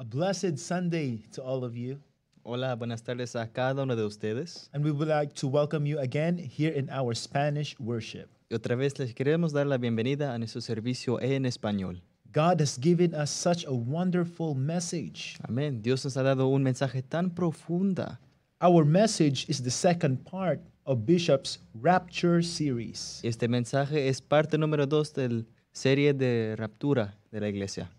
A blessed Sunday to all of you. Hola, buenas tardes a cada uno de ustedes. And we would like to welcome you again here in our Spanish worship. Y otra vez les queremos dar la bienvenida a nuestro servicio en español. God has given us such a wonderful message. Amén. Dios nos ha dado un mensaje tan profunda. Our message is the second part of Bishop's Rapture series. Este mensaje es parte número dos del serie de raptura de la iglesia.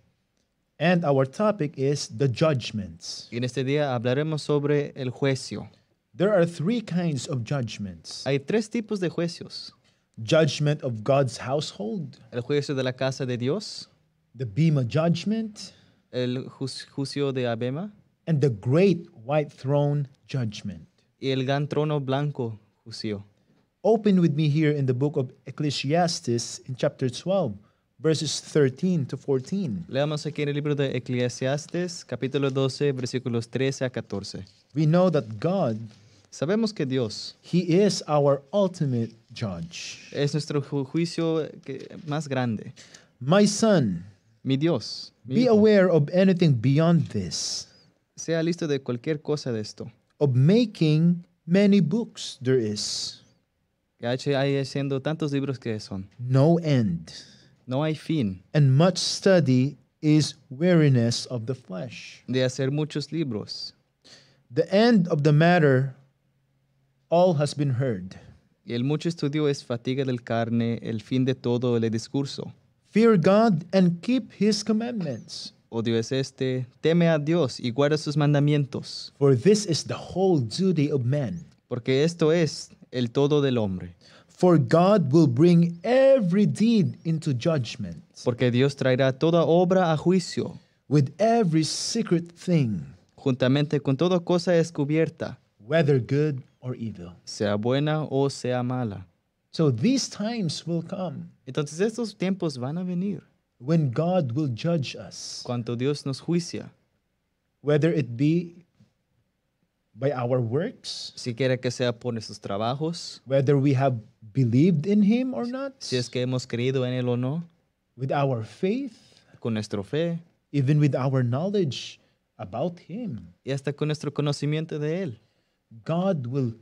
And our topic is the judgments. Y en este día hablaremos sobre el juicio. There are three kinds of judgments. Hay tres tipos de juicios. Judgment of God's household. El juicio de la casa de Dios. The Bema judgment. El juicio de Abema. And the great white throne judgment. Y el gran trono blanco juicio. Open with me here in the book of Ecclesiastes in chapter 12 verses 13 to 14. Leamos aquí en el libro de Eclesiastes, capítulo 12, versículos 13 a 14. We know that God Sabemos que Dios He is our ultimate judge. es nuestro juicio más grande. My son, Mi Dios, be aware of anything beyond this, sea listo de cualquier cosa de esto. of making many books there is. hay haciendo tantos libros que son. No end. No hay fin. And much study is weariness of the flesh. De hacer muchos libros. The end of the matter, all has been heard. El mucho estudio es fatiga del carne, el fin de todo el discurso. Fear God and keep his commandments. Odio es este, teme a Dios y guarda sus mandamientos. For this is the whole duty of man. Porque esto es el todo del hombre. For God will bring every deed into judgment. Porque Dios traerá toda obra a juicio. With every secret thing. Juntamente con toda cosa descubierta. Whether good or evil. Sea buena o sea mala. So these times will come. Entonces estos tiempos van a venir. When God will judge us. Cuando Dios nos juicia. Whether it be by our works. Si quiere que sea por nuestros trabajos. Whether we have believed in him or not. Si es que hemos creído en él o no. With our faith. Con fe. Even with our knowledge about him. Y hasta con nuestro conocimiento de él. God will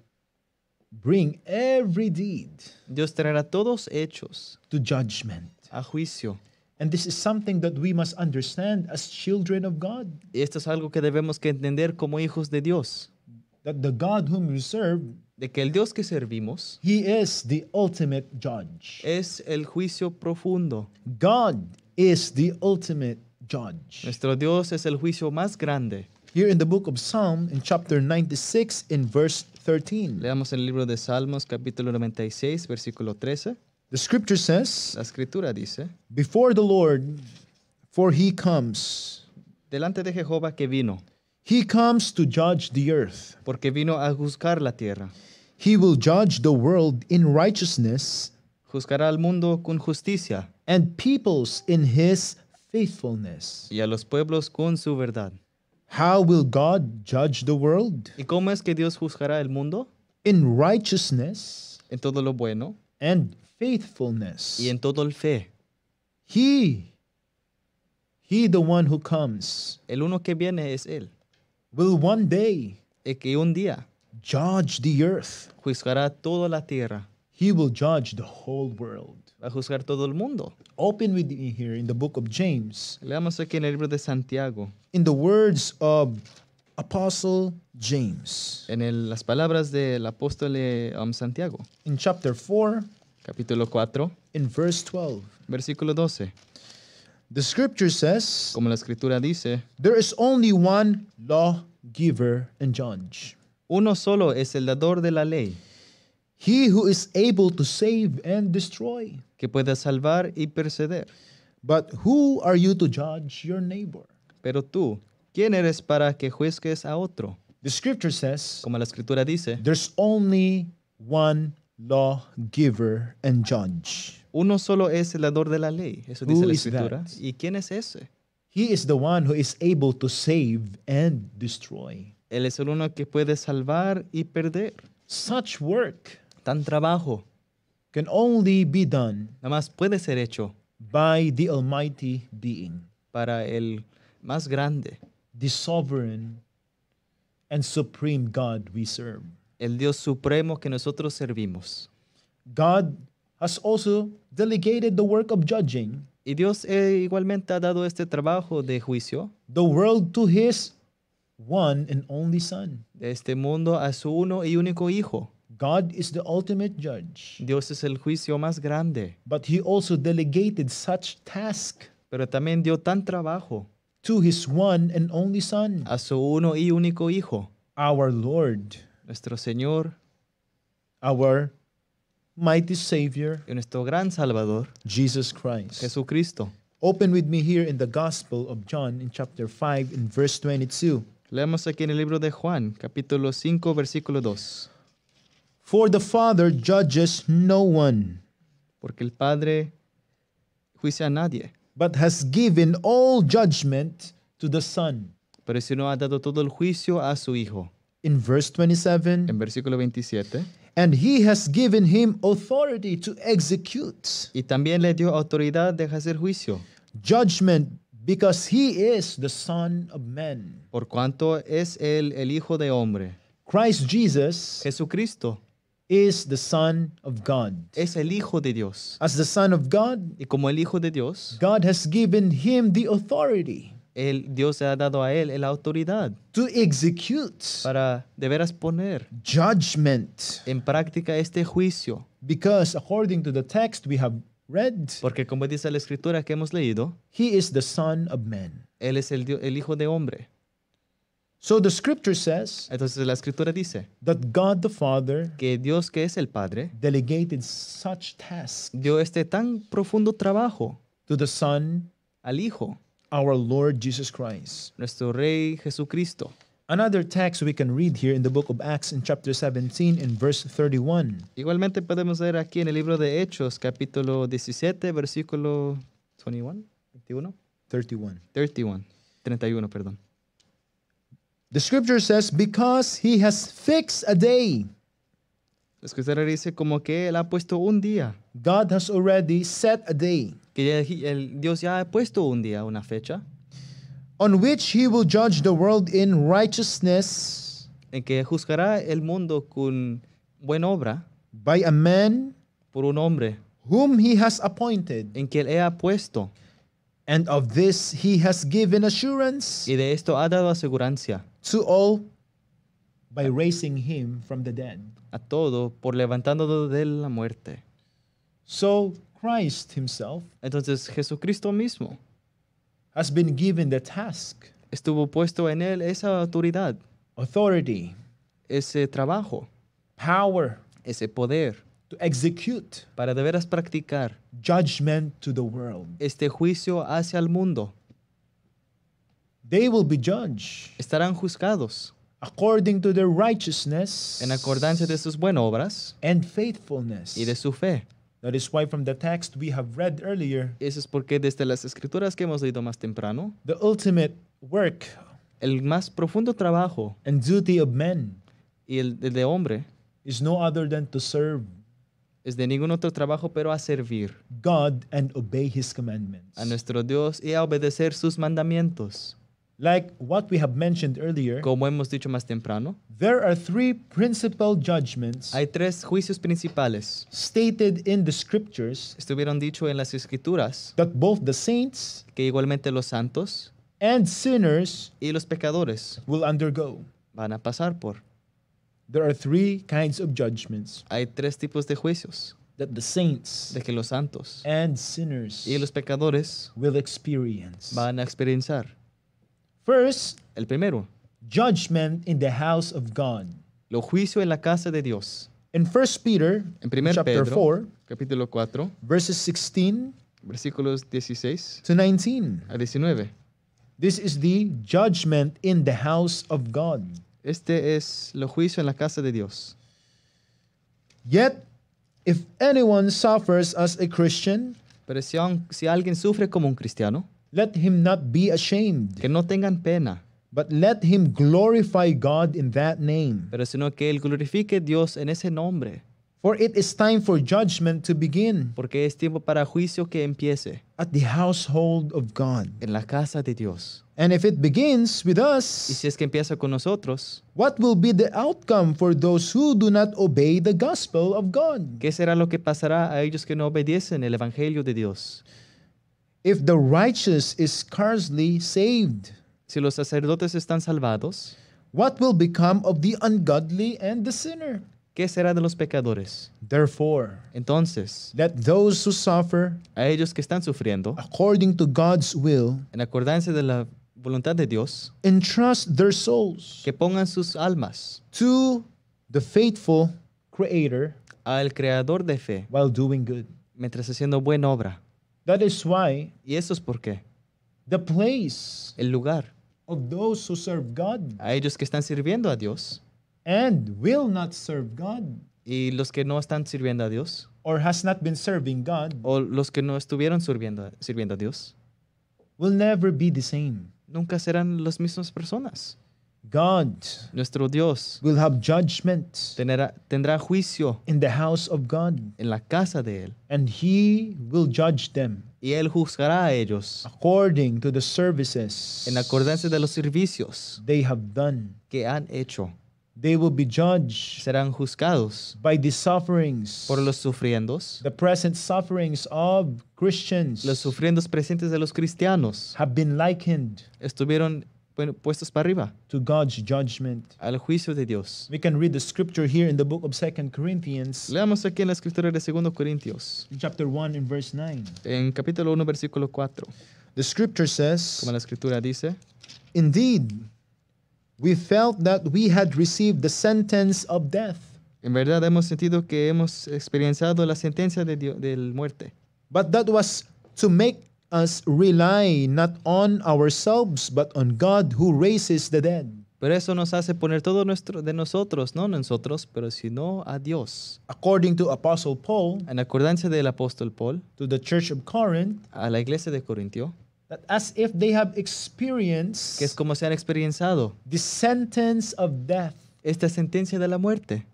bring every deed. Dios traerá todos hechos. To judgment. A juicio. And this is something that we must understand as children of God. esto es algo que debemos que entender como hijos de Dios. That the God whom we serve de que el Dios que servimos He is the ultimate judge. es el juicio profundo. God is the ultimate judge. Nuestro Dios es el juicio más grande. Here in the book of Psalm, in chapter 96, in verse 13, Leamos el libro de Salmos capítulo 96 versículo 13. the scripture says, La escritura dice, Before the Lord, for he comes, delante de Jehová que vino, He comes to judge the earth. Porque vino a juzgar la tierra. He will judge the world in righteousness. Juzgará al mundo con justicia. And peoples in his faithfulness. Y a los pueblos con su verdad. How will God judge the world? ¿Y cómo es que Dios juzgará el mundo? In righteousness. En todo lo bueno. And faithfulness. Y en todo el fe. He. He the one who comes. El uno que viene es él will one day es que un día judge the earth. Juzgará toda la tierra. He will judge the whole world. Va a juzgar todo el mundo. Open with me here in the book of James. Leamos aquí en el libro de Santiago. In the words of Apostle James. En el, las palabras del apóstol eh, um, Santiago. In chapter 4, capítulo 4, in verse 12. Versículo 12. The scripture says, como la escritura dice, there is only one lawgiver and judge. Uno solo es el dador de la ley. He who is able to save and destroy. Que puede salvar y perceder. But who are you to judge your neighbor? Pero tú, ¿quién eres para que juzgues a otro? The scripture says, como la escritura dice, there's only one lawgiver and judge. Uno solo es el dador de la ley, eso dice la escritura. ¿Y quién es ese? He is the one who is able to save and destroy. Él es el uno que puede salvar y perder. Such work tan trabajo can only be done nada más puede ser hecho by the almighty being para el más grande the sovereign and supreme God we serve. el Dios supremo que nosotros servimos. God work judging. Y Dios eh, igualmente ha dado este trabajo de juicio. The world to De este mundo a su uno y único hijo. God the ultimate judge. Dios es el juicio más grande. But Pero también dio tan trabajo. To his one only A su uno y único hijo. Our Lord. nuestro Señor, our mighty Savior, y nuestro gran Salvador, Jesus Christ. Jesucristo. Open with me here in the Gospel of John in chapter 5 in verse 22. Leemos aquí en el libro de Juan, capítulo 5, versículo 2. For the Father judges no one. Porque el Padre juicia a nadie. But has given all judgment to the Son. Pero si no ha dado todo el juicio a su Hijo in verse 27. En versículo 27. And he has given him authority to execute. Y también le dio autoridad de hacer juicio. Judgment because he is the son of man. Por cuanto es él el hijo de hombre. Christ Jesus. Jesucristo. Is the son of God. Es el hijo de Dios. As the son of God, y como el hijo de Dios, God has given him the authority. Dios Dios ha dado a él la autoridad para de veras poner judgment en práctica este juicio. Because porque como dice la escritura que hemos leído, the son Él es el, hijo de hombre. Entonces la escritura dice God que Dios que es el Padre delegated such task dio este tan profundo trabajo the Son al Hijo our Lord Jesus Christ. Nuestro Rey Jesucristo. Another text we can read here in the book of Acts in chapter 17 in verse 31. Igualmente podemos ver aquí en el libro de Hechos capítulo 17 versículo 21, 21. 31. 31. 31, perdón. The scripture says because he has fixed a day Es que usted dice como que Él ha puesto un día. God has already set a day. Que el, el Dios ya ha puesto un día, una fecha. On which he will judge the world in righteousness. En que juzgará el mundo con buena obra. By a man. Por un hombre. Whom he has appointed. En que Él ha puesto. And of this he has given assurance. Y de esto ha dado asegurancia. To all by raising him from the dead. A todo por levantándolo de la muerte. So Christ himself Entonces Jesucristo mismo has been given the task, estuvo puesto en él esa autoridad, authority, ese trabajo, power, ese poder to execute para de veras practicar judgment to the world. este juicio hacia el mundo. They will be judged. Estarán juzgados according to their righteousness en acordancia de sus buenas obras and faithfulness y de su fe. That is why from the text we have read earlier, Eso es porque desde las escrituras que hemos leído más temprano, the ultimate work el más profundo trabajo and duty of men y el, el de hombre is no other than to serve es de ningún otro trabajo pero a servir God and obey his commandments. a nuestro Dios y a obedecer sus mandamientos. Like what we have mentioned earlier, como hemos dicho más temprano, there are three principal judgments hay tres juicios principales stated in the scriptures estuvieron dicho en las escrituras that both the saints que igualmente los santos and sinners y los pecadores will undergo. Van a pasar por. There are three kinds of judgments Hay tres tipos de juicios that the saints de que los santos and sinners y los pecadores will experience. van a experienciar. First, el primero, judgment in the house of God. Lo juicio en la casa de Dios. In 1 Peter, en 1 chapter Pedro, 4, capítulo 4, verses 16, versículos 16 to 19. A 19. This is the judgment in the house of God. Este es lo juicio en la casa de Dios. Yet, if anyone suffers as a Christian, pero si, si alguien sufre como un cristiano, Let him not be ashamed. Que no tengan pena. But let him glorify God in that name. Pero sino que él glorifique Dios en ese nombre. For it is time for judgment to begin. Porque es tiempo para juicio que empiece. At the household of God. En la casa de Dios. And if it begins with us, y si es que empieza con nosotros, what will be the outcome for those who do not obey the gospel of God? ¿Qué será lo que pasará a ellos que no obedecen el evangelio de Dios? If the righteous is scarcely saved, si los sacerdotes están salvados, what will become of the ungodly and the sinner? ¿Qué será de los pecadores? Therefore, entonces, let those who suffer, a ellos que están sufriendo, according to God's will, en acordancia de la voluntad de Dios, entrust their souls, que pongan sus almas, to the faithful Creator, al creador de fe, while doing good, mientras haciendo buena obra. That is why y eso es por qué the place el lugar of those who serve God a ellos que están sirviendo a Dios and will not serve God y los que no están sirviendo a Dios or has not been serving God o los que no estuvieron sirviendo, sirviendo a Dios will never be the same nunca serán las mismas personas God nuestro Dios will have judgment tendrá, tendrá juicio in the house of God en la casa de él and he will judge them y él juzgará a ellos according to the services en acordancia de los servicios they have done que han hecho they will be judged serán juzgados by the sufferings por los sufriendos the present sufferings of Christians los sufriendos presentes de los cristianos have been likened estuvieron puestos para arriba. To God's judgment. Al juicio de Dios. We can read the scripture here in the book of 2 Corinthians. Leamos aquí en la escritura de 2 Corintios. chapter 1 in verse 9. En capítulo 1 versículo 4. The scripture says. Como la escritura dice. Indeed, we felt that we had received the sentence of death. En verdad hemos sentido que hemos experienciado la sentencia de, de muerte. But that was to make us rely not on ourselves but on God who raises the dead. Pero eso nos hace poner todo nuestro de nosotros, no nosotros, pero sino a Dios. According to Apostle Paul, en acordancia del apóstol Paul, to the church of Corinth, a la iglesia de Corintio, that as if they have experienced, que es como se han experimentado, the sentence of death, esta sentencia de la muerte,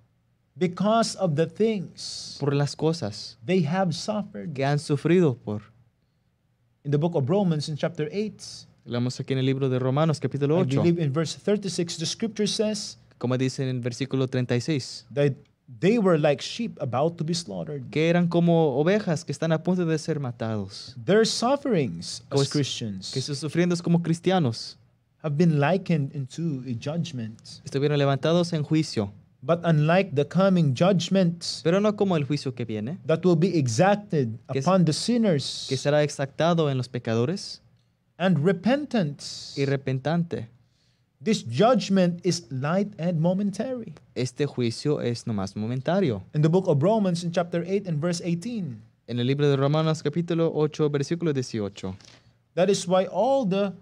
because of the things, por las cosas, they have suffered, que han sufrido por in the book of Romans in chapter 8. Leamos aquí en el libro de Romanos capítulo 8. I in verse 36 the scripture says como dice en el versículo 36. That they were like sheep about to be slaughtered. Que eran como ovejas que están a punto de ser matados. Their sufferings as pues, Christians. Que sus sufrimientos como cristianos. Have been likened into a judgment. Estuvieron levantados en juicio. But unlike the coming judgment, pero no como el juicio que viene, that will be exacted upon the sinners, que será exactado en los pecadores, and repentance, y repentante. This judgment is light and momentary. Este juicio es nomás momentario. In the book of Romans in chapter 8 and verse 18. En el libro de Romanos capítulo 8 versículo 18. That is why all the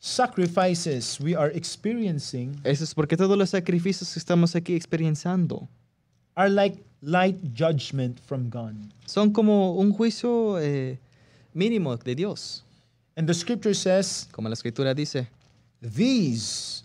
sacrifices we are experiencing Eso es porque todos los sacrificios que estamos aquí experienciando are like light judgment from God. son como un juicio eh, mínimo de Dios. And the scripture says, Como la escritura dice, these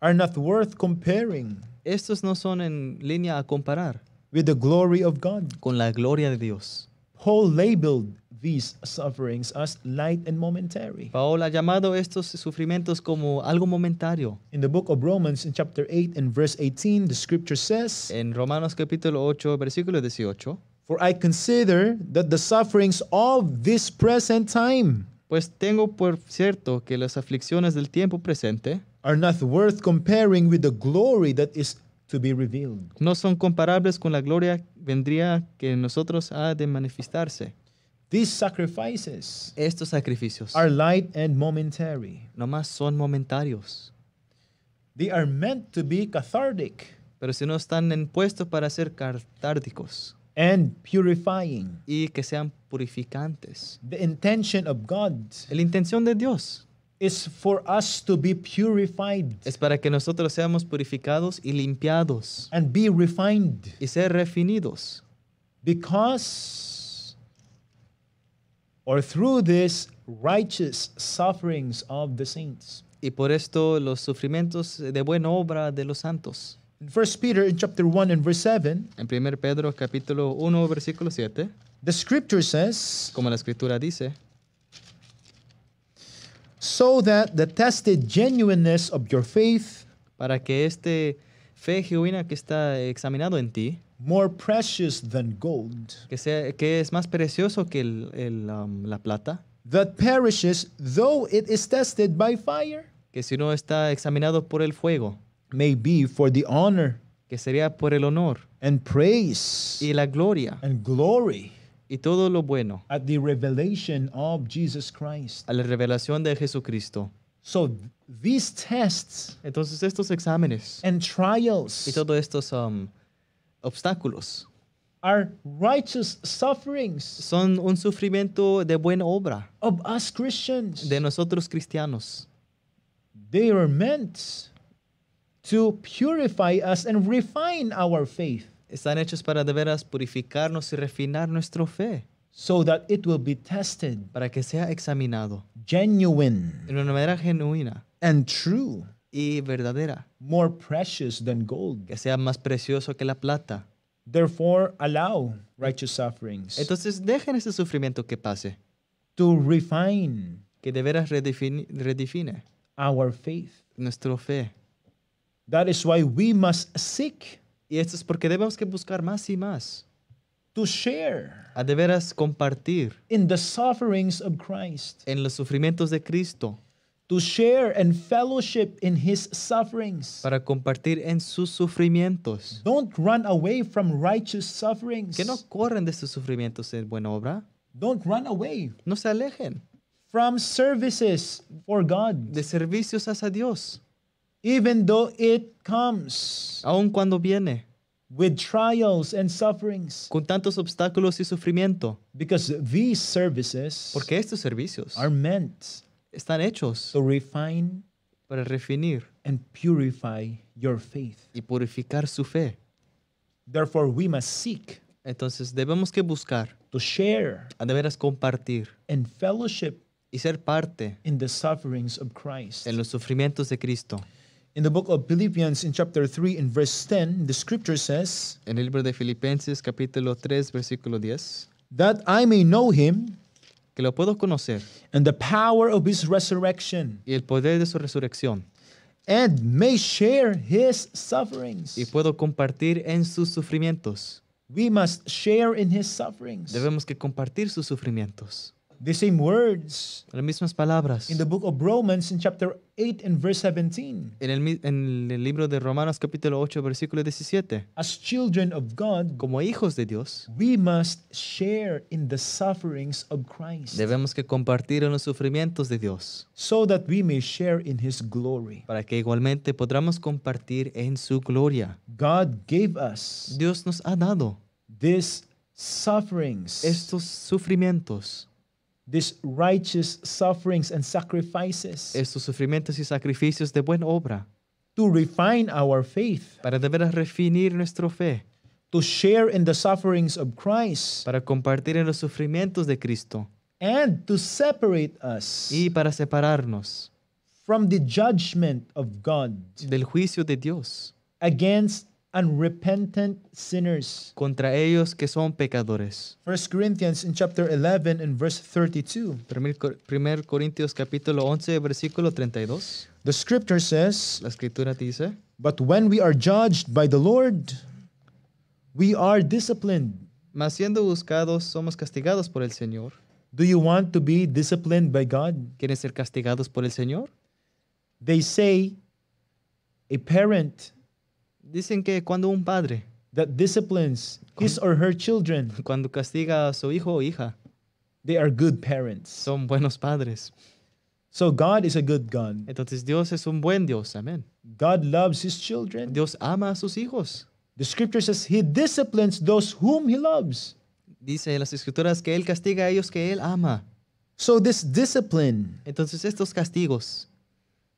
are not worth comparing estos no son en línea a comparar with the glory of God. con la gloria de Dios. Paul labeled these sufferings as light and momentary. Paul ha llamado estos sufrimientos como algo momentario. In the book of Romans in chapter 8 and verse 18 the scripture says En Romanos capítulo 8 versículo 18 For I consider that the sufferings of this present time Pues tengo por cierto que las aflicciones del tiempo presente are not worth comparing with the glory that is to be revealed. No son comparables con la gloria vendría que nosotros ha de manifestarse. These sacrifices Estos sacrificios are light and momentary. nomás son momentarios. They are meant to be cathartic Pero si no están en puestos para ser catárticos and purifying. y que sean purificantes. The intention of God La intención de Dios is for us to be purified es para que nosotros seamos purificados y limpiados and be refined y ser refinados, because or through these righteous sufferings of the saints. Y por esto los sufrimientos de buena obra de los santos. In 1 Peter in chapter 1 and verse 7, en 1 Pedro capítulo 1 versículo 7, the scripture says, como la escritura dice, so that the tested genuineness of your faith, para que este fe genuina que está examinado en ti, more precious than gold, que, sea, que es más precioso que el, el, um, la plata, that perishes though it is tested by fire, que si no está examinado por el fuego, may be for the honor que sería por el honor and praise y la gloria and glory y todo lo bueno at the revelation of Jesus Christ. a la revelación de Jesucristo. So these tests Entonces estos exámenes and trials y todos estos um, obstáculos. son un sufrimiento de buena obra us Christians. de nosotros cristianos. They Están hechos para de veras purificarnos y refinar nuestra fe. Para que sea examinado. Genuine. una manera genuina. And true y verdadera. More Que sea más precioso que la plata. Therefore, allow righteous sufferings. Entonces dejen ese sufrimiento que pase. To refine. Que de veras redefine, Nuestra fe. That is why we must seek. Y esto es porque debemos que buscar más y más. To share. A de veras compartir. In the sufferings of Christ. En los sufrimientos de Cristo. to share and fellowship in his sufferings. Para compartir en sus sufrimientos. Don't run away from righteous sufferings. Que no corren de sus sufrimientos en buena obra. Don't run away. No se alejen. From services for God. De servicios hacia Dios. Even though it comes. Aun cuando viene. With trials and sufferings. Con tantos obstáculos y sufrimiento. Because these services. Porque estos servicios. Are meant están hechos to refine para refinir and purify your faith. y purificar su fe. Therefore, we must seek Entonces debemos que buscar, to share a de compartir and fellowship y ser parte in the sufferings of Christ. en los sufrimientos de Cristo. In the book of Philippians, in chapter 3, in verse 10, the scripture says, En el libro de Filipenses capítulo 3 versículo 10, That I may know him que lo puedo conocer. And the power of his resurrection. Y el poder de su resurrección. And may share his sufferings. Y puedo compartir en sus sufrimientos. We must share in his sufferings. Debemos que compartir sus sufrimientos. The same words. Las mismas palabras. In the book of Romans in chapter 8 and verse 17. En el, en el libro de Romanos capítulo 8 versículo 17. As children of God, como hijos de Dios, we must share in the sufferings of Christ. Debemos que compartir en los sufrimientos de Dios. So that we may share in his glory. Para que igualmente podamos compartir en su gloria. God gave us. Dios nos ha dado. These sufferings. Estos sufrimientos. These righteous sufferings and sacrifices. Estos sufrimientos y sacrificios de buena obra. To refine our faith. Para de veras refinar nuestra fe. To share in the sufferings of Christ. Para compartir en los sufrimientos de Cristo. And to separate us. Y para separarnos. From the judgment of God. Del juicio de Dios. Against unrepentant sinners. Contra ellos que son pecadores. 1 Corinthians in chapter 11 and verse 32. 1 Corintios capítulo 11 versículo 32. The scripture says, La escritura dice, but when we are judged by the Lord, we are disciplined. Mas siendo buscados somos castigados por el Señor. Do you want to be disciplined by God? ¿Quieren ser castigados por el Señor? They say a parent Dicen que cuando un padre that disciplines his or her children, cuando castiga a su hijo o hija, they are good parents. Son buenos padres. So God is a good God. Entonces Dios es un buen Dios. Amén. God loves his children. Dios ama a sus hijos. The scripture says he disciplines those whom he loves. Dice en las escrituras que él castiga a ellos que él ama. So this discipline, entonces estos castigos,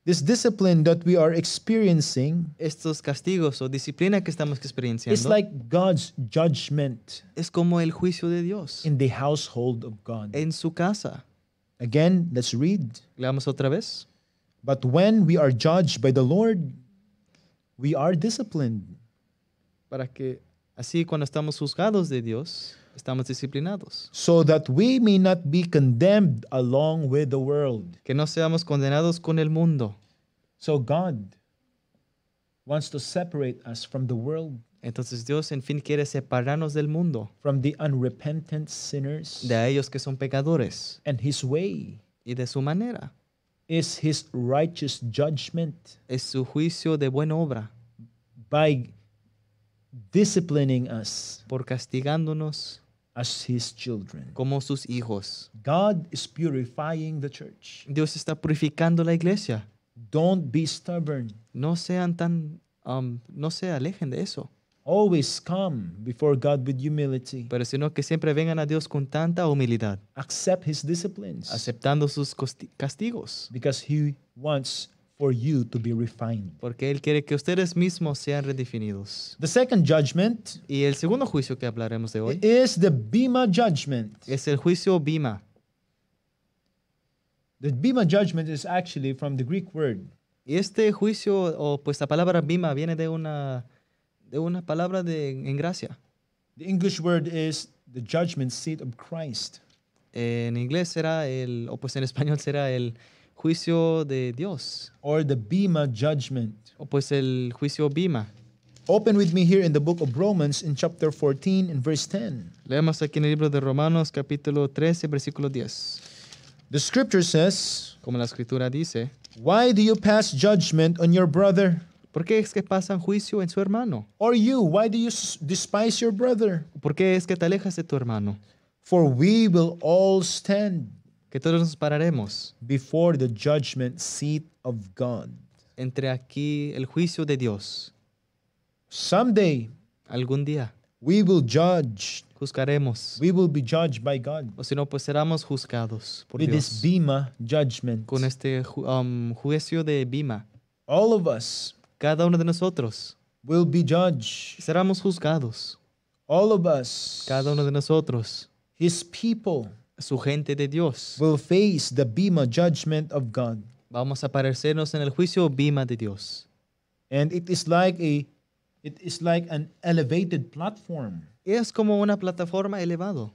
This discipline that we are experiencing estos castigos o disciplina que estamos experienciando is like God's judgment es como el juicio de Dios in the household of God. en su casa. Again, let's read. Leamos otra vez. But when we are judged by the Lord, we are disciplined. Para que así cuando estamos juzgados de Dios, estamos disciplinados. So that we may not be condemned along with the world. Que no seamos condenados con el mundo. So God wants to separate us from the world. Entonces Dios en fin quiere separarnos del mundo. From the unrepentant sinners. De ellos que son pecadores. And his way. Y de su manera. Is his righteous judgment. Es su juicio de buena obra. By disciplining us. Por castigándonos as his children. como sus hijos. God is purifying the church. Dios está purificando la iglesia. Don't be stubborn. No sean tan, um, no se alejen de eso. Always come before God with humility. Pero sino que siempre vengan a Dios con tanta humildad, Accept his disciplines aceptando sus castigos, because he wants for you to be refined. Porque él quiere que ustedes mismos sean redefinidos. The second judgment y el segundo juicio que hablaremos de hoy es the Bima judgment. Es el juicio Bima. The Bima judgment is actually from the Greek word. Y este juicio o pues la palabra Bima viene de una de una palabra de en gracia. The English word is the judgment seat of Christ. En inglés será el o pues en español será el juicio de Dios. Or the Bima judgment. O pues el juicio Bima. Open with me here in the book of Romans in chapter 14 in verse 10. Leamos aquí en el libro de Romanos capítulo 13 versículo 10. The scripture says, como la escritura dice, why do you pass judgment on your brother? ¿Por qué es que pasan juicio en su hermano? Or you, why do you despise your brother? ¿Por qué es que te alejas de tu hermano? For we will all stand que todos nos pararemos before the judgment seat of God. entre aquí el juicio de Dios. Someday, algún día, we will judge. Juzgaremos. We will be judged by God. O si no, pues seremos juzgados por With Dios. This Bima judgment. Con este um, juicio de Bima. All of us. Cada uno de nosotros. Will be judged. Seremos juzgados. All of us. Cada uno de nosotros. His people su gente de Dios. Will face the bima judgment of God. Vamos a aparecernos en el juicio bima de Dios. And it is like a it is like an elevated platform. Es como una plataforma elevado.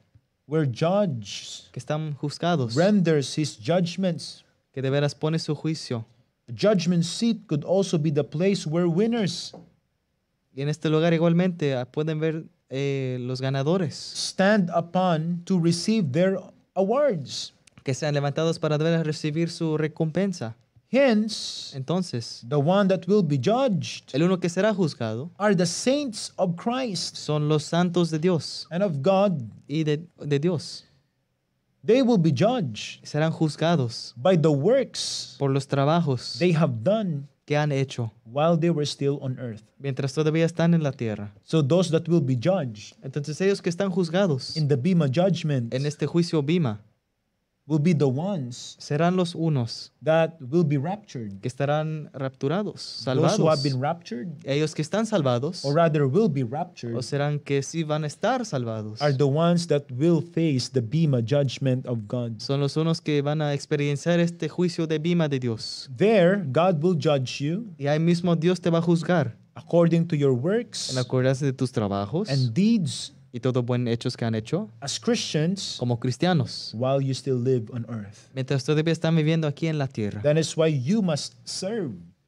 Where judge que están juzgados. Renders his judgments. Que de veras pone su juicio. judgment seat could also be the place where winners. Y en este lugar igualmente ah, pueden ver eh, los ganadores. Stand upon to receive their awards. Que sean levantados para recibir su recompensa. Hence, entonces, the one that will be judged, el uno que será juzgado, are the saints of Christ, son los santos de Dios, and of God, y de, de Dios. They will be judged, serán juzgados, by the works, por los trabajos, they have done, que han hecho while they were still on earth. mientras todavía están en la tierra. So those that will be judged Entonces ellos que están juzgados in the bima judgment en este juicio Bima will be the ones serán los unos that will be raptured. que estarán rapturados, salvados. Those who have been raptured, Ellos que están salvados or rather will be raptured, o serán que sí van a estar salvados are the ones that will face the bima judgment of God. son los unos que van a experienciar este juicio de bima de Dios. There, God will judge you Y ahí mismo Dios te va a juzgar according to your works en acuerdo de tus trabajos and deeds y todo buen hechos que han hecho como cristianos mientras todavía están viviendo aquí en la tierra.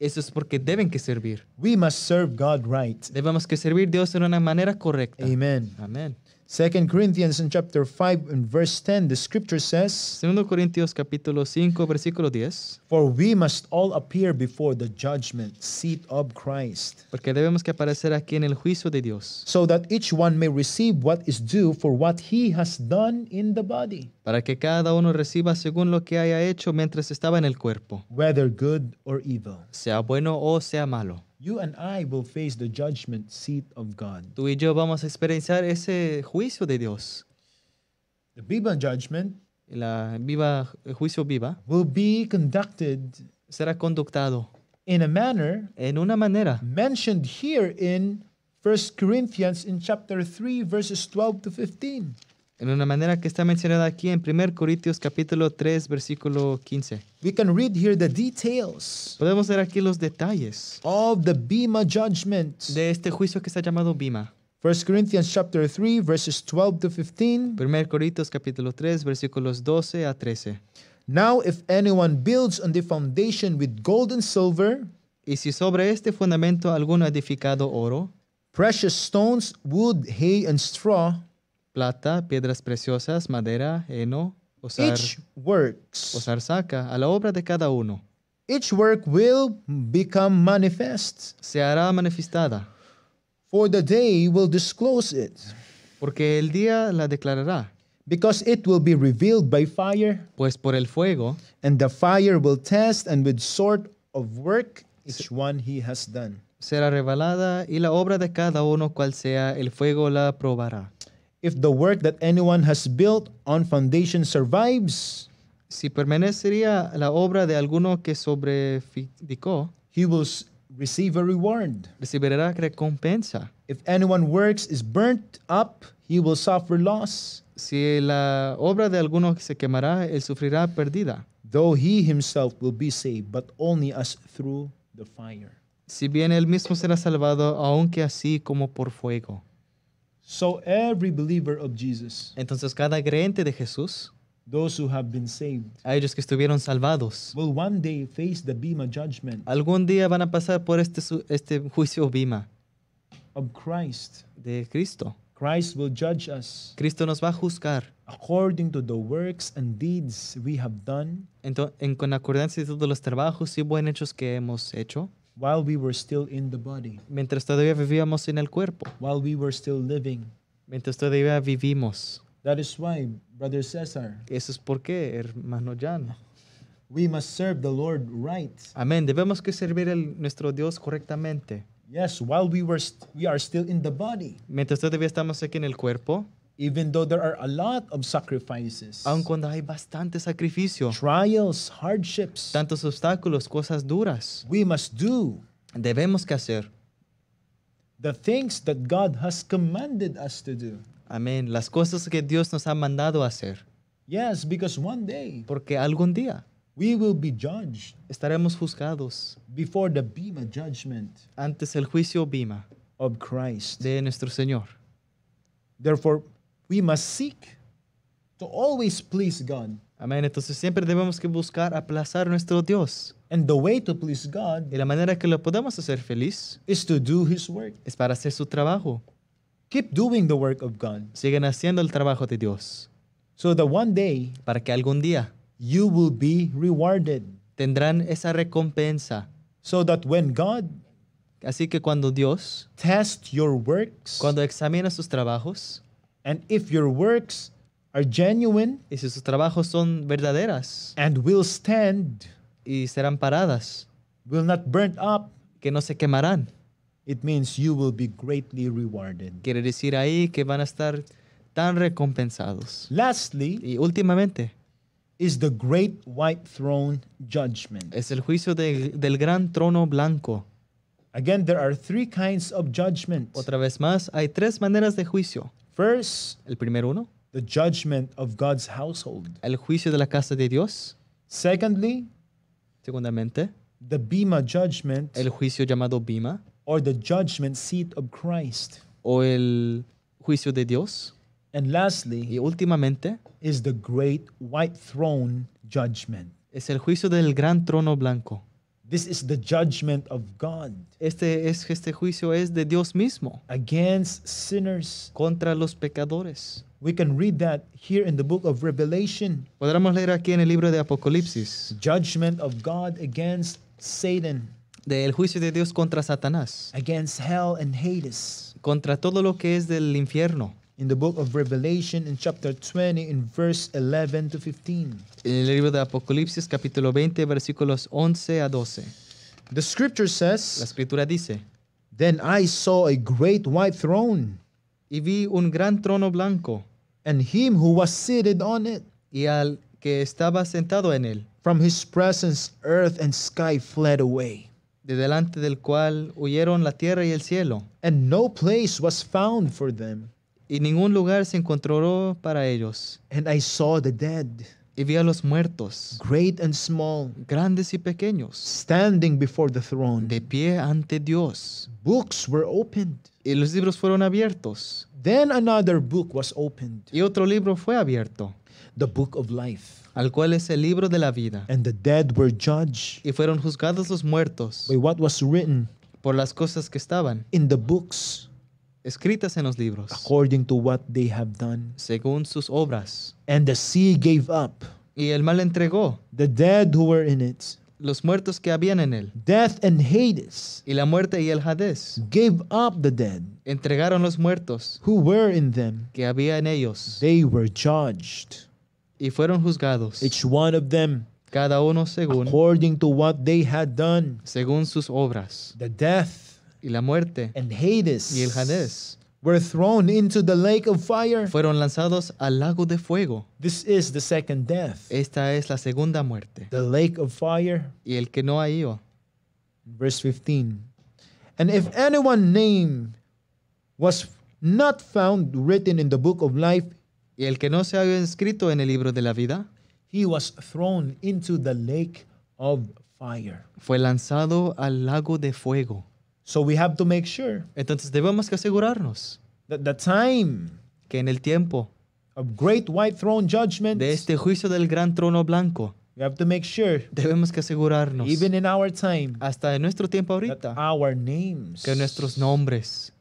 Eso es porque deben que servir. Debemos que servir a Dios de una manera correcta. Amen. Amen. Second Corinthians in chapter 5 and verse 10 the scripture says 2 Corintios capítulo 5 versículo 10 For we must all appear before the judgment seat of Christ Porque debemos que aparecer aquí en el juicio de Dios So that each one may receive what is due for what he has done in the body Para que cada uno reciba según lo que haya hecho mientras estaba en el cuerpo Whether good or evil Sea bueno o sea malo you and I will face the judgment seat of God. Tú y yo vamos a experienciar ese juicio de Dios. The Bible judgment la viva, el juicio viva will be conducted será conductado in a manner en una manera mentioned here in 1 Corinthians in chapter 3 verses 12 to 15. en una manera que está mencionada aquí en 1 Corintios capítulo 3 versículo 15. We can read here the details Podemos ver aquí los detalles of the Bima judgment. de este juicio que está llamado Bima. 1 Corinthians chapter 3 verses 12 to 15. 1 Corintios capítulo 3 versículos 12 a 13. Now if anyone builds on the foundation with gold and silver, y si sobre este fundamento alguno edificado oro, precious stones, wood, hay and straw, plata, piedras preciosas, madera, heno, usar, Each works. usar saca, a la obra de cada uno. Each work will become manifest, Se hará manifestada, for the day will disclose it, porque el día la declarará, because it will be revealed by fire, pues por el fuego and the fire will test and with sort of work each one he has done. será revelada y la obra de cada uno cual sea el fuego la probará. if the work that anyone has built on foundation survives, si permanecería la obra de alguno que sobreficó, he will receive a reward. Recibirá recompensa. If anyone works is burnt up, he will suffer loss. Si la obra de alguno se quemará, él sufrirá pérdida. Though he himself will be saved, but only as through the fire. Si bien él mismo será salvado, aunque así como por fuego. Entonces cada creyente de Jesús, a ellos que estuvieron salvados, algún día van a pasar por este, este juicio Bima de Cristo. Cristo nos va a juzgar en, con acordancia de todos los trabajos y buenos hechos que hemos hecho While we were still in the body. Mientras todavía vivíamos en el cuerpo. While we were still living. Mientras todavía vivimos. That is why, brother Cesar. Eso es por qué, hermano Jan. We must serve the Lord right. Amén. Debemos que servir a nuestro Dios correctamente. Yes, while we were we are still in the body. Mientras todavía estamos aquí en el cuerpo. Even though there are a lot of sacrifices. Aun cuando hay bastante sacrificio. Trials, hardships. Tantos obstáculos, cosas duras. We must do. Debemos que hacer. The things that God has commanded us to do. Amén. Las cosas que Dios nos ha mandado hacer. Yes, because one day. Porque algún día. We will be judged. Estaremos juzgados. Before the Bema judgment. Antes el juicio Bema, Of Christ. De nuestro Señor. Therefore, we must seek to always please God. Amén. Entonces siempre debemos que buscar aplazar nuestro Dios. And the way to please God y la manera que lo podemos hacer feliz is to do his work. Es para hacer su trabajo. Keep doing the work of God. Siguen haciendo el trabajo de Dios. So that one day, para que algún día, you will be rewarded. Tendrán esa recompensa. So that when God Así que cuando Dios test your works, cuando examina sus trabajos, and if your works are genuine, y si sus trabajos son verdaderas, and will stand, y serán paradas, will not burn up, que no se quemarán, it means you will be greatly rewarded. Quiere decir ahí que van a estar tan recompensados. Lastly, y últimamente, is the great white throne judgment. Es el juicio de, del gran trono blanco. Again, there are three kinds of judgment. Otra vez más, hay tres maneras de juicio. First, el primer uno. The judgment of God's household. El juicio de la casa de Dios. Secondly, segundamente, the Bema judgment. El juicio llamado Bema. Or the judgment seat of Christ. O el juicio de Dios. And lastly, y últimamente, is the great white throne judgment. Es el juicio del gran trono blanco. This is the judgment of God. Este, es, este juicio es de Dios mismo. Against sinners. Contra los pecadores. We can read that here in the book of Revelation. Podremos leer aquí en el libro de Apocalipsis. Judgment of God against Satan. Del juicio de Dios contra Satanás. Against hell and Hades. Contra todo lo que es del infierno in the book of Revelation in chapter 20 in verse 11 to 15. En el libro de Apocalipsis capítulo 20 versículos 11 a 12. The scripture says, La escritura dice, Then I saw a great white throne y vi un gran trono blanco and him who was seated on it y al que estaba sentado en él. From his presence earth and sky fled away. de delante del cual huyeron la tierra y el cielo. And no place was found for them. Y ningún lugar se encontró para ellos. And I saw the dead. Y vi a los muertos. Great and small. Grandes y pequeños. Standing before the throne. De pie ante Dios. Books were opened. Y los libros fueron abiertos. Then another book was opened. Y otro libro fue abierto. The book of life al cual es el libro de la vida. And the dead were judged y fueron juzgados los muertos by what was written por las cosas que estaban in the books escritas en los libros according to what they have done. según sus obras. And the sea gave up Y el mal entregó the dead who were in it. los muertos que habían en él. Death and Hades Y la muerte y el Hades gave up the dead entregaron los muertos who were in them. que había en ellos They were judged, y fueron juzgados, each one of them, cada uno según, according to what they had done. según sus obras. The death y la muerte and Hades y el Hades were thrown into the lake of fire. fueron lanzados al lago de fuego. This is the second death. Esta es la segunda muerte. The lake of fire. Y el que no ha ido. Verse 15. And if anyone's name was not found written in the book of life, y el que no se haya escrito en el libro de la vida, he was thrown into the lake of fire. Fue lanzado al lago de fuego. Entonces debemos que asegurarnos time que en el tiempo white throne de este juicio del gran trono blanco, debemos que asegurarnos even time hasta en nuestro tiempo ahorita que nuestros nombres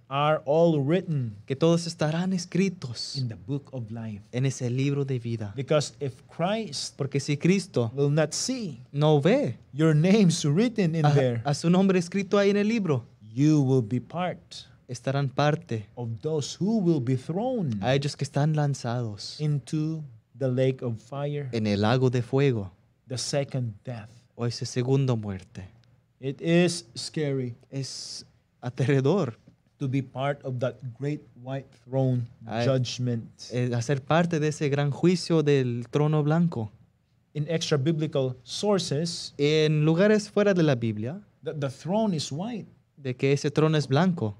que todos estarán escritos en ese libro de vida. Porque si Cristo no ve your a su nombre escrito ahí en el libro, you will be part estarán parte of those who will be thrown a ellos que están lanzados into the lake of fire en el lago de fuego the second death o ese segundo muerte it is scary es aterrador to be part of that great white throne eh, a, judgment hacer parte de ese gran juicio del trono blanco in extra biblical sources en lugares fuera de la biblia the, the throne is white de que ese trono es blanco.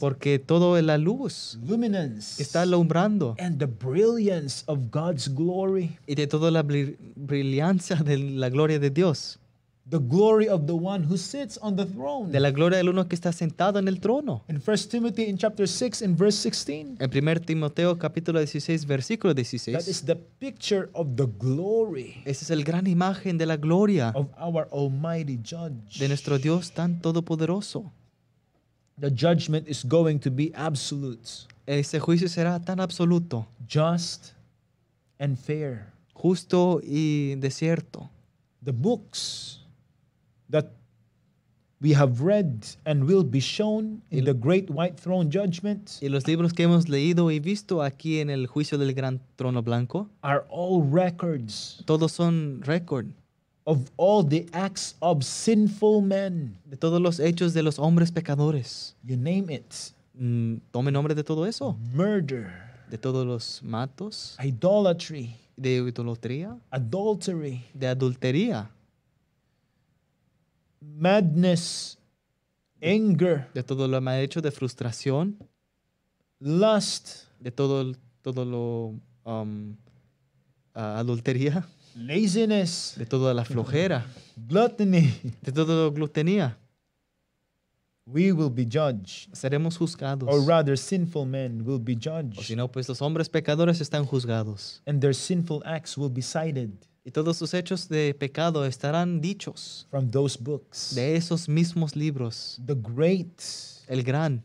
porque toda la luz luminance, está alumbrando y de toda la brillancia de la gloria de Dios the glory of the one who sits on the throne. De la gloria del uno que está sentado en el trono. In 1 Timothy in chapter 6 in verse 16. En 1 Timoteo capítulo 16 versículo 16. That is the picture of the glory. Esa es el gran imagen de la gloria of our almighty judge. De nuestro Dios tan todopoderoso. The judgment is going to be absolute. Ese juicio será tan absoluto. Just and fair. Justo y de The books that we have read and will be shown in the great white throne judgment y los libros que hemos leído y visto aquí en el juicio del gran trono blanco are all records todos son record. of all the acts of sinful men de todos los hechos de los hombres pecadores you name it mm, tome nombre de todo eso murder de todos los matos idolatry de idolatría adultery de adultería madness, anger, de todo lo mal hecho, de frustración, lust, de todo, todo lo um, adultería, laziness, de toda la flojera, gluttony, de lo glutenía. We will be judged. Seremos juzgados. Or rather, sinful men will be judged. O si no, pues los hombres pecadores están juzgados. And their sinful acts will be cited. Y todos sus hechos de pecado estarán dichos from those books. de esos mismos libros. The great el gran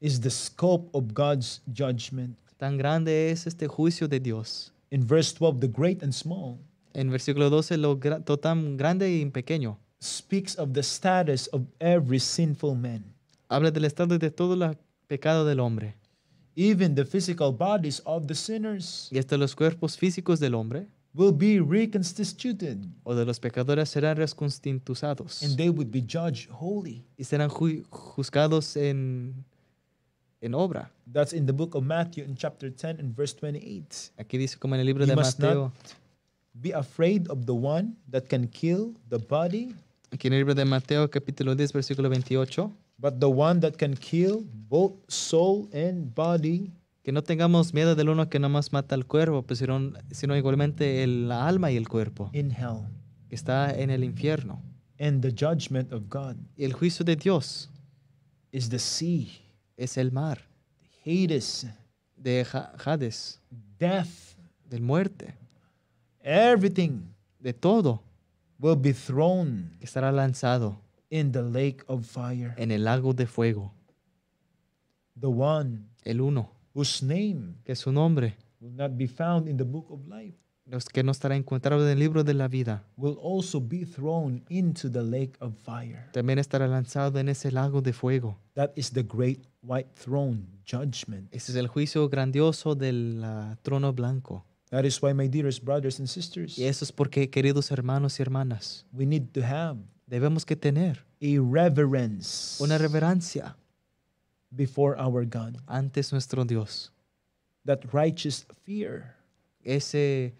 is the scope of God's judgment. Tan grande es este juicio de Dios. In verse 12 the great and small. En versículo 12 lo, lo tan grande y pequeño. Speaks of the status of every sinful man. Habla del estado de todo el pecado del hombre. Even the physical bodies of the sinners. Y hasta los cuerpos físicos del hombre. will be reconstituted. O de los pecadores serán reconstituidos. And they would be judged holy. Y serán ju juzgados en en obra. That's in the book of Matthew in chapter 10 and verse 28. Aquí dice como en el libro you de Mateo. Be afraid of the one that can kill the body. Aquí en el libro de Mateo capítulo 10 versículo 28. But the one that can kill both soul and body que no tengamos miedo del uno que más mata el cuerpo, pues, sino, igualmente el, la alma y el cuerpo. Que está en el infierno. en the judgment Y el juicio de Dios. the sea. Es el mar. Hades. De Hades. Death. Del muerte. Everything. De todo. Will be Que estará lanzado. In the lake of fire. En el lago de fuego. El uno whose name que su nombre will not be found in the book of life los que no estará encontrado en el libro de la vida will also be thrown into the lake of fire. También estará lanzado en ese lago de fuego. That is the great white throne judgment. Ese es el juicio grandioso del uh, trono blanco. That is why, my dearest brothers and sisters, y eso es porque, queridos hermanos y hermanas, we need to have debemos que tener a reverence, una reverencia before our God. Antes nuestro Dios. That righteous fear. Ese,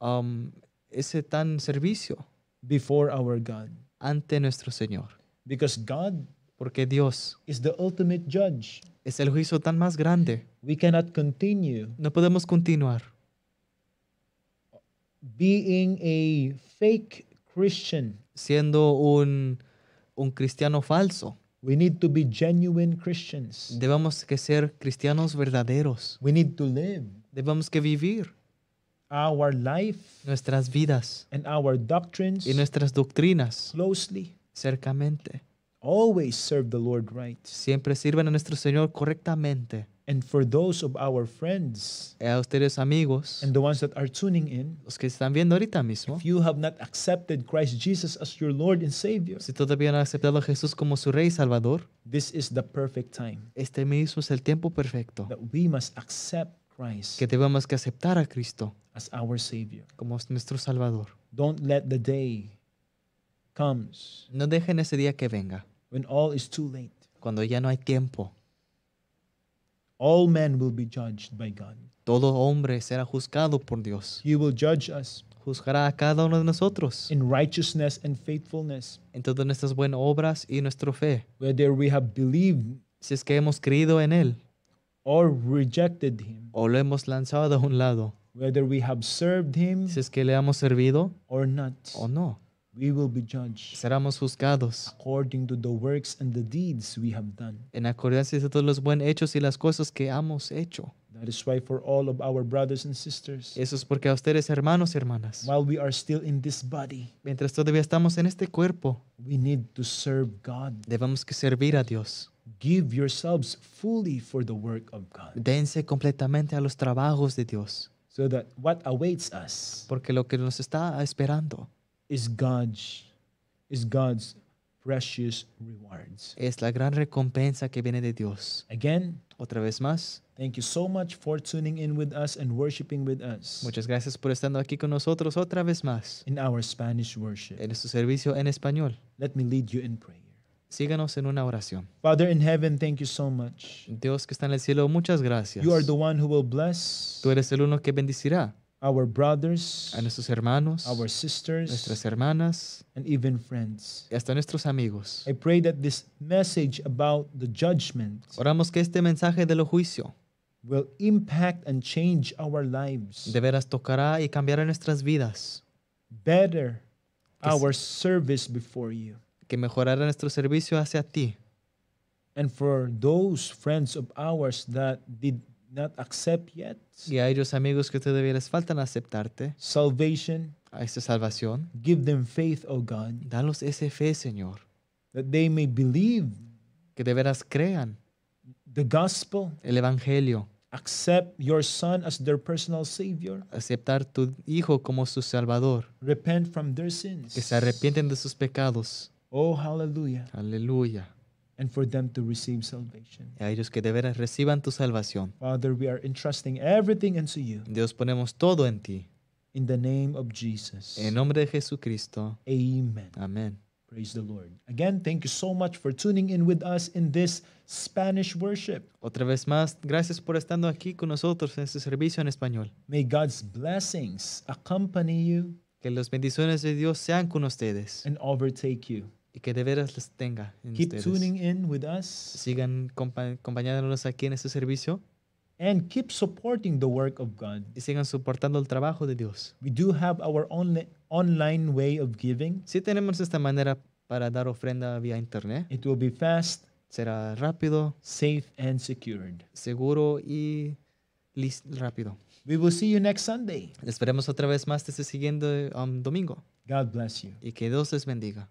um, ese tan servicio. Before our God. Ante nuestro Señor. Because God Porque Dios is the ultimate judge. es el juicio tan más grande. We cannot continue no podemos continuar being a fake Christian. siendo un, un cristiano falso. We need to be genuine Christians. Debemos que ser cristianos verdaderos. We need to live. Debemos que vivir. Our life nuestras vidas and our doctrines y nuestras doctrinas closely. cercamente. Always serve the Lord right. Siempre sirven a nuestro Señor correctamente. And for those of our friends, eh, a ustedes amigos, and the ones that are tuning in, los que están viendo ahorita mismo, if you have not accepted Christ Jesus as your Lord and Savior, si todavía no han aceptado a Jesús como su Rey y Salvador, this is the perfect time. Este mismo es el tiempo perfecto. That we must accept Christ. Que debemos que aceptar a Cristo as our Savior. Como nuestro Salvador. Don't let the day comes. No dejen ese día que venga. When all is too late. Cuando ya no hay tiempo. All men will be judged by God. Todo hombre será juzgado por Dios. He will judge us juzgará a cada uno de nosotros in righteousness and faithfulness. en todas nuestras buenas obras y nuestra fe. Whether we have believed si es que hemos creído en Él or rejected him. o lo hemos lanzado a un lado. Whether we have served him si es que le hemos servido or not. o no. we seremos juzgados en acuerdo de todos los buenos hechos y las cosas que hemos hecho. Eso es porque a ustedes, hermanos y hermanas, mientras todavía estamos en este cuerpo, debemos que servir a Dios. Dense completamente a los trabajos de Dios. porque lo que nos está esperando is God's, is God's precious rewards. Es la gran recompensa que viene de Dios. Again, otra vez más. Thank you so much for tuning in with us and worshiping with us. Muchas gracias por estando aquí con nosotros otra vez más. In our Spanish worship. En nuestro servicio en español. Let me lead you in prayer. Síganos en una oración. Father in heaven, thank you so much. Dios que está en el cielo, muchas gracias. You are the one who will bless. Tú eres el uno que bendecirá our brothers, a nuestros hermanos, our sisters, nuestras hermanas, and even friends. Y hasta nuestros amigos. I pray that this message about the judgment Oramos que este mensaje de lo juicio will impact and change our lives. de veras tocará y cambiará nuestras vidas, Better our service before you. que mejorará nuestro servicio hacia ti And for those friends of ours that did Y a ellos amigos que todavía les faltan aceptarte. Salvation. A esa salvación. Give them Danos esa fe, Señor. believe. Que de veras crean. The gospel. El evangelio. Accept your Aceptar tu hijo como su salvador. Que se arrepienten de sus pecados. Oh, hallelujah. Aleluya. and for them to receive salvation. A ellos que de veras reciban tu salvación. Father, we are entrusting everything into you. Dios, ponemos todo en ti. In the name of Jesus. En nombre de Jesucristo. Amen. Amen. Praise the Lord. Again, thank you so much for tuning in with us in this Spanish worship. Otra vez más, gracias por estando aquí con nosotros en este servicio en español. May God's blessings accompany you. Que las bendiciones de Dios sean con ustedes. And overtake you. y que de veras les tenga. En Sigan acompañándonos aquí en este servicio. And keep supporting the work Y sigan soportando el trabajo de Dios. We online way of giving. Sí tenemos esta manera para dar ofrenda vía internet. It will be fast. Será rápido. Safe and Seguro y rápido. next Esperemos otra vez más este siguiente um, domingo. God bless you. Y que Dios les bendiga.